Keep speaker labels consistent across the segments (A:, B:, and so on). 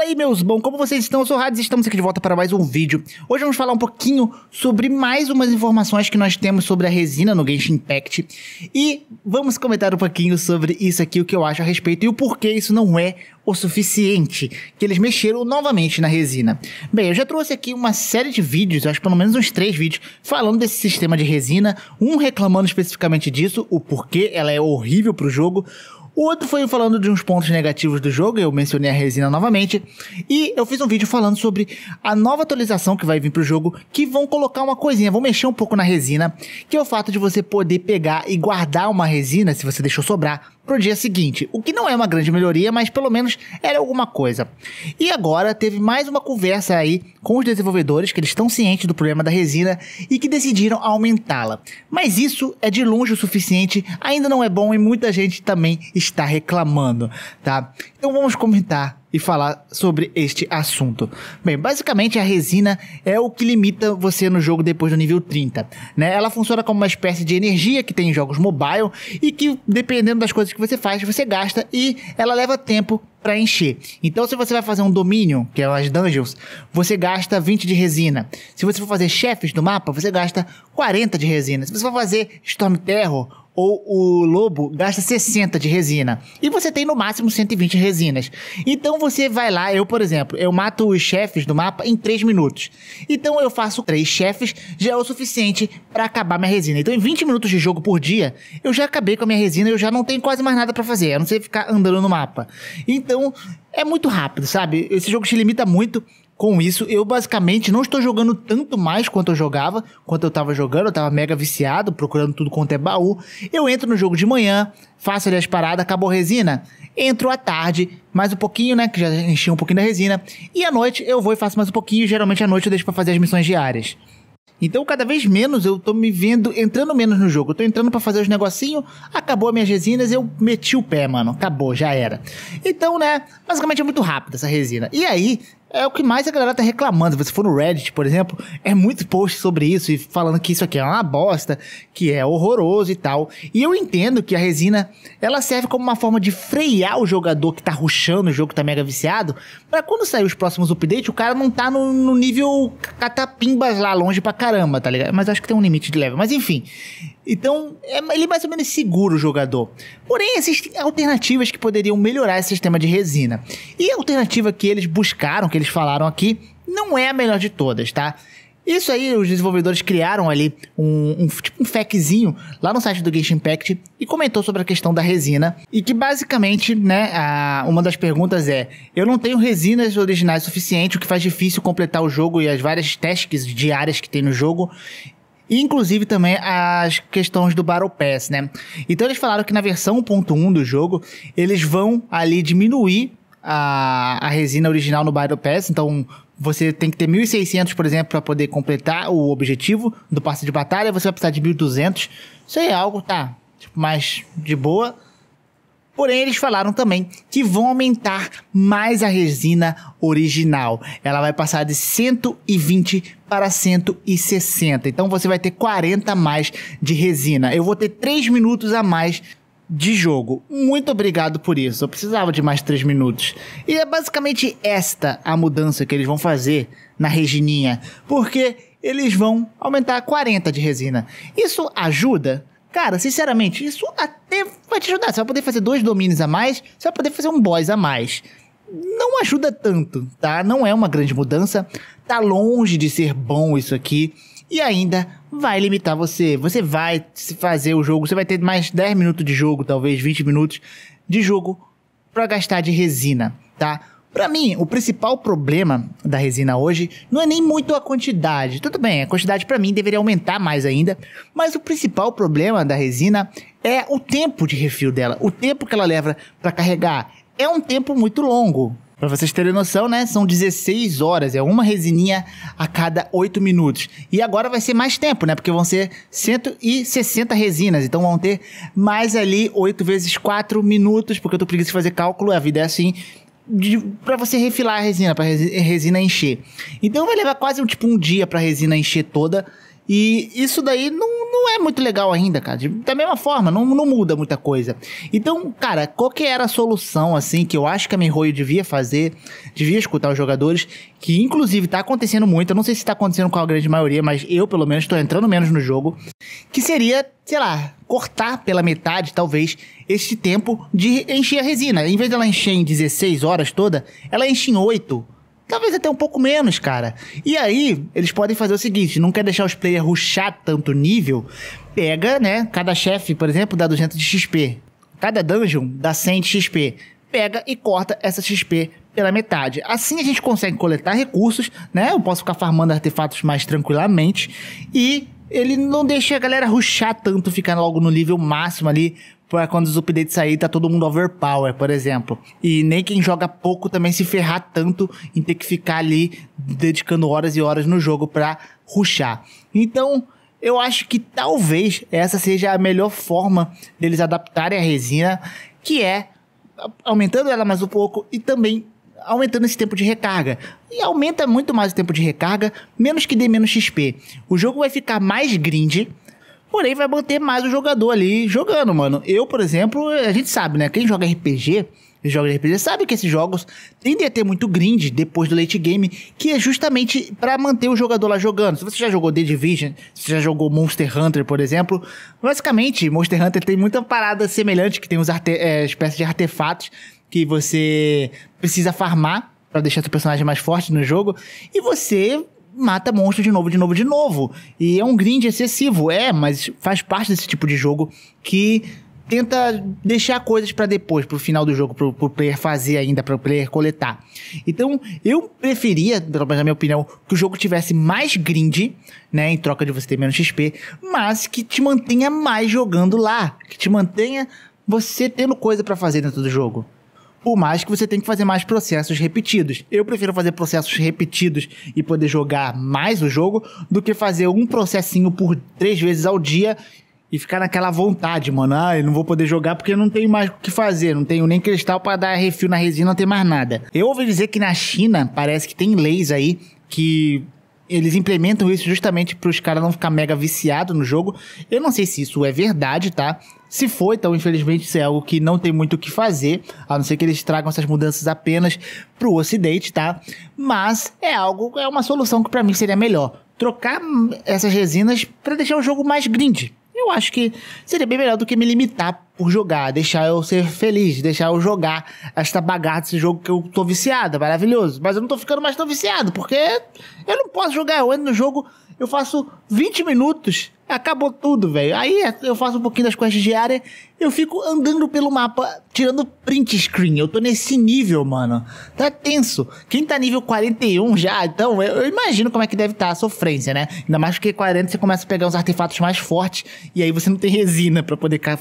A: Fala aí, meus bons, como vocês estão? Eu sou o Hades e estamos aqui de volta para mais um vídeo. Hoje vamos falar um pouquinho sobre mais umas informações que nós temos sobre a resina no Genshin Impact. E vamos comentar um pouquinho sobre isso aqui, o que eu acho a respeito e o porquê isso não é o suficiente, que eles mexeram novamente na resina. Bem, eu já trouxe aqui uma série de vídeos, acho pelo menos uns três vídeos, falando desse sistema de resina, um reclamando especificamente disso, o porquê ela é horrível para o jogo, o outro foi falando de uns pontos negativos do jogo, eu mencionei a resina novamente. E eu fiz um vídeo falando sobre a nova atualização que vai vir pro jogo, que vão colocar uma coisinha, vão mexer um pouco na resina, que é o fato de você poder pegar e guardar uma resina, se você deixou sobrar, o dia seguinte, o que não é uma grande melhoria, mas pelo menos era alguma coisa. E agora teve mais uma conversa aí com os desenvolvedores, que eles estão cientes do problema da resina e que decidiram aumentá-la. Mas isso é de longe o suficiente, ainda não é bom e muita gente também está reclamando, tá? Então vamos comentar e falar sobre este assunto. Bem, basicamente a resina é o que limita você no jogo depois do nível 30, né? Ela funciona como uma espécie de energia que tem em jogos mobile e que dependendo das coisas que você faz, você gasta e ela leva tempo para encher. Então, se você vai fazer um domínio, que é as dungeons, você gasta 20 de resina. Se você for fazer chefes do mapa, você gasta 40 de resina. Se você for fazer Storm Terror ou o lobo gasta 60 de resina. E você tem no máximo 120 resinas. Então você vai lá, eu, por exemplo, eu mato os chefes do mapa em 3 minutos. Então eu faço 3 chefes, já é o suficiente para acabar minha resina. Então em 20 minutos de jogo por dia, eu já acabei com a minha resina, e eu já não tenho quase mais nada para fazer, a não ser ficar andando no mapa. Então é muito rápido, sabe? Esse jogo te limita muito com isso, eu basicamente não estou jogando tanto mais quanto eu jogava, quanto eu estava jogando, eu estava mega viciado, procurando tudo quanto é baú. Eu entro no jogo de manhã, faço ali as paradas, acabou resina, entro à tarde, mais um pouquinho, né, que já enchi um pouquinho da resina, e à noite eu vou e faço mais um pouquinho, geralmente à noite eu deixo para fazer as missões diárias. Então, cada vez menos eu tô me vendo entrando menos no jogo. Eu tô entrando para fazer os negocinho, acabou as minhas resinas, eu meti o pé, mano. Acabou, já era. Então, né, basicamente é muito rápido essa resina. E aí, é o que mais a galera tá reclamando. Se você for no Reddit, por exemplo, é muito post sobre isso e falando que isso aqui é uma bosta, que é horroroso e tal. E eu entendo que a resina, ela serve como uma forma de frear o jogador que tá ruxando, o jogo que tá mega viciado, para quando sair os próximos updates, o cara não tá no, no nível catapimbas lá longe pra caramba, tá ligado? Mas acho que tem um limite de level. Mas enfim, então, é, ele é mais ou menos segura o jogador. Porém, existem alternativas que poderiam melhorar esse sistema de resina. E a alternativa que eles buscaram, que eles falaram aqui não é a melhor de todas, tá? Isso aí, os desenvolvedores criaram ali um, um tipo um fakezinho lá no site do Genshin Impact e comentou sobre a questão da resina. E que basicamente, né, a, uma das perguntas é: eu não tenho resinas originais suficiente, o que faz difícil completar o jogo e as várias tasks diárias que tem no jogo. E inclusive também as questões do Battle Pass, né? Então eles falaram que na versão 1.1 do jogo, eles vão ali diminuir a, a resina original no Pass. então você tem que ter 1.600, por exemplo, para poder completar o objetivo do passe de batalha, você vai precisar de 1.200. Isso aí é algo, tá, tipo, mais de boa. Porém, eles falaram também que vão aumentar mais a resina original. Ela vai passar de 120 para 160. Então você vai ter 40 a mais de resina. Eu vou ter 3 minutos a mais de jogo. Muito obrigado por isso. Eu precisava de mais três minutos. E é basicamente esta a mudança que eles vão fazer na Regininha, porque eles vão aumentar 40 de resina. Isso ajuda? Cara, sinceramente, isso até vai te ajudar. Você vai poder fazer dois domínios a mais, você vai poder fazer um boss a mais. Não ajuda tanto, tá? Não é uma grande mudança. Tá longe de ser bom isso aqui e ainda vai limitar você. Você vai fazer o jogo, você vai ter mais 10 minutos de jogo, talvez 20 minutos de jogo para gastar de resina, tá? Para mim, o principal problema da resina hoje não é nem muito a quantidade. Tudo bem, a quantidade para mim deveria aumentar mais ainda, mas o principal problema da resina é o tempo de refil dela, o tempo que ela leva para carregar. É um tempo muito longo. Para vocês terem noção, né? São 16 horas, é uma resininha a cada 8 minutos. E agora vai ser mais tempo, né? Porque vão ser 160 resinas, então vão ter mais ali 8 vezes 4 minutos, porque eu tô preguiça de fazer cálculo, a vida é assim para você refilar a resina, para resina encher. Então vai levar quase um tipo um dia para resina encher toda. E isso daí não, não é muito legal ainda, cara. Da mesma forma, não, não muda muita coisa. Então, cara, qual que era a solução, assim, que eu acho que a Mihoyo devia fazer, devia escutar os jogadores, que inclusive tá acontecendo muito, eu não sei se tá acontecendo com a grande maioria, mas eu, pelo menos, tô entrando menos no jogo, que seria, sei lá, cortar pela metade, talvez, este tempo de encher a resina. Em vez dela encher em 16 horas toda, ela enche em 8 Talvez até um pouco menos, cara. E aí, eles podem fazer o seguinte: não quer deixar os players ruxar tanto nível, pega, né? Cada chefe, por exemplo, dá 200 de XP. Cada dungeon dá 100 de XP. Pega e corta essa XP pela metade. Assim a gente consegue coletar recursos, né? Eu posso ficar farmando artefatos mais tranquilamente e ele não deixa a galera ruxar tanto, ficar logo no nível máximo ali pra tipo, é quando os updates saírem, tá todo mundo overpower, por exemplo. E nem quem joga pouco também se ferrar tanto em ter que ficar ali dedicando horas e horas no jogo pra ruxar. Então, eu acho que talvez essa seja a melhor forma deles adaptarem a resina, que é aumentando ela mais um pouco e também aumentando esse tempo de recarga. E aumenta muito mais o tempo de recarga, menos que dê menos XP. O jogo vai ficar mais grind, Porém, vai manter mais o jogador ali jogando, mano. Eu, por exemplo, a gente sabe, né? Quem joga RPG, joga RPG, sabe que esses jogos tendem a ter muito grind depois do late game, que é justamente para manter o jogador lá jogando. Se você já jogou The Division, se você já jogou Monster Hunter, por exemplo, basicamente, Monster Hunter tem muita parada semelhante, que tem uns é, espécies de artefatos que você precisa farmar para deixar seu personagem mais forte no jogo, e você mata monstro de novo, de novo, de novo. E é um grind excessivo, é, mas faz parte desse tipo de jogo que tenta deixar coisas para depois, pro final do jogo, pro, pro player fazer ainda, pro player coletar. Então, eu preferia, pelo menos na minha opinião, que o jogo tivesse mais grind, né, em troca de você ter menos XP, mas que te mantenha mais jogando lá, que te mantenha você tendo coisa para fazer dentro do jogo. Por mais que você tenha que fazer mais processos repetidos. Eu prefiro fazer processos repetidos e poder jogar mais o jogo do que fazer um processinho por três vezes ao dia e ficar naquela vontade, mano. Ah, eu não vou poder jogar porque eu não tenho mais o que fazer, não tenho nem cristal para dar refil na resina, não tem mais nada. Eu ouvi dizer que na China parece que tem leis aí que eles implementam isso justamente para os caras não ficar mega viciado no jogo. Eu não sei se isso é verdade, tá? Se foi então, infelizmente, isso é algo que não tem muito o que fazer, a não ser que eles tragam essas mudanças apenas para o Ocidente, tá? Mas é algo, é uma solução que para mim seria melhor. Trocar essas resinas para deixar o jogo mais grind. Eu acho que seria bem melhor do que me limitar por jogar, deixar eu ser feliz, deixar eu jogar esta bagaça, desse jogo que eu tô viciada, maravilhoso. Mas eu não tô ficando mais tão viciado, porque eu não posso jogar, eu entro no jogo, eu faço 20 minutos, acabou tudo, velho. Aí eu faço um pouquinho das quests diárias, eu fico andando pelo mapa, tirando print screen. Eu tô nesse nível, mano. Tá tenso. Quem tá nível 41 já, então, eu, eu imagino como é que deve estar tá a sofrência, né? Ainda mais porque 40 você começa a pegar uns artefatos mais fortes, e aí você não tem resina para poder ficar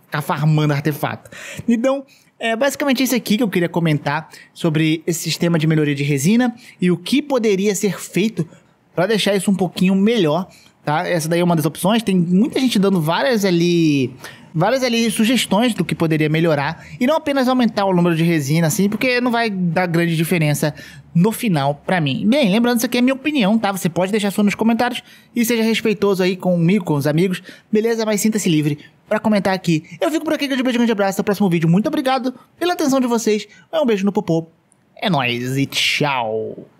A: ca- farmando artefato. Então, é basicamente isso aqui que eu queria comentar sobre esse sistema de melhoria de resina e o que poderia ser feito para deixar isso um pouquinho melhor, tá? Essa daí é uma das opções. Tem muita gente dando várias ali várias ali sugestões do que poderia melhorar e não apenas aumentar o número de resina assim, porque não vai dar grande diferença no final para mim. Bem, lembrando isso aqui é minha opinião, tá? Você pode deixar sua nos comentários e seja respeitoso aí comigo, com os amigos, beleza? Mas sinta-se livre para comentar aqui. Eu fico por aqui, grande beijo, grande abraço, até o próximo vídeo. Muito obrigado pela atenção de vocês. Um beijo no popô. É nóis e tchau.